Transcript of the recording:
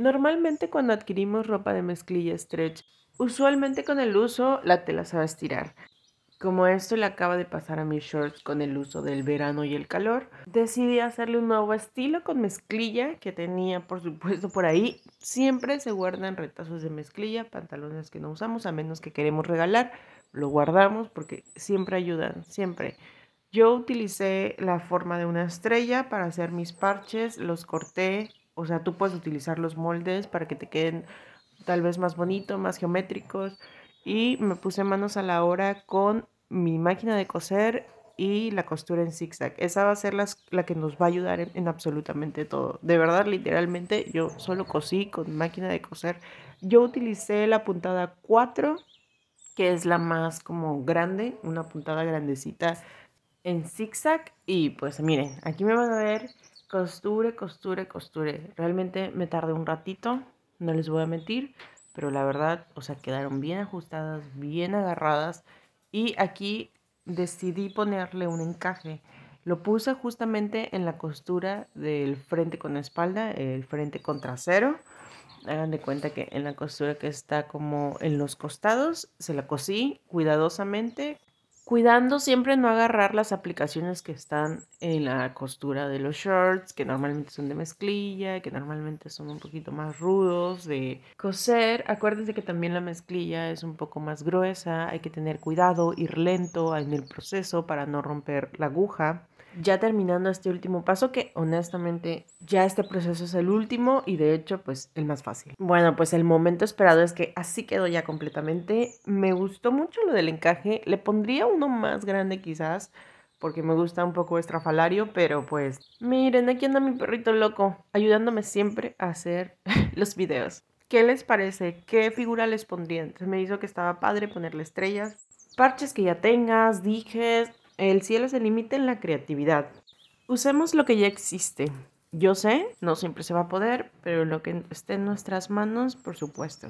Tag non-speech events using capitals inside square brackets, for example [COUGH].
Normalmente cuando adquirimos ropa de mezclilla stretch, usualmente con el uso la tela se va a estirar. Como esto le acaba de pasar a mis shorts con el uso del verano y el calor, decidí hacerle un nuevo estilo con mezclilla que tenía por supuesto por ahí. Siempre se guardan retazos de mezclilla, pantalones que no usamos a menos que queremos regalar, lo guardamos porque siempre ayudan, siempre. Yo utilicé la forma de una estrella para hacer mis parches, los corté o sea, tú puedes utilizar los moldes para que te queden tal vez más bonitos, más geométricos. Y me puse manos a la obra con mi máquina de coser y la costura en zigzag. Esa va a ser la que nos va a ayudar en, absolutamente todo. De verdad, literalmente, yo solo cosí con máquina de coser. Yo utilicé la puntada 4, que es la más como grande, una puntada grandecita en zigzag y pues miren, aquí me van a ver costure, costure, costure. Realmente me tardé un ratito, no les voy a mentir, pero la verdad, o sea, quedaron bien ajustadas, bien agarradas y aquí decidí ponerle un encaje. Lo puse justamente en la costura del frente con espalda, el frente con trasero. Hagan de cuenta que en la costura que está como en los costados, se la cosí cuidadosamente cuidando siempre no agarrar las aplicaciones que están en la costura de los shorts, que normalmente son de mezclilla, que normalmente son un poquito más rudos de coser. Acuérdense que también la mezclilla es un poco más gruesa, hay que tener cuidado, ir lento en el proceso para no romper la aguja ya terminando este último paso, que honestamente ya este proceso es el último y de hecho pues el más fácil. Bueno, pues el momento esperado es que así quedó ya completamente. Me gustó mucho lo del encaje, le pondría uno más grande quizás porque me gusta un poco estrafalario, pero pues miren, aquí anda mi perrito loco, ayudándome siempre a hacer [LAUGHS] los videos. ¿Qué les parece? ¿Qué figura les pondría? me hizo que estaba padre ponerle estrellas, parches que ya tengas, dijes, el cielo se limita en la creatividad. Usemos lo que ya existe. Yo sé, no siempre se va a poder, pero lo que esté en nuestras manos, por supuesto.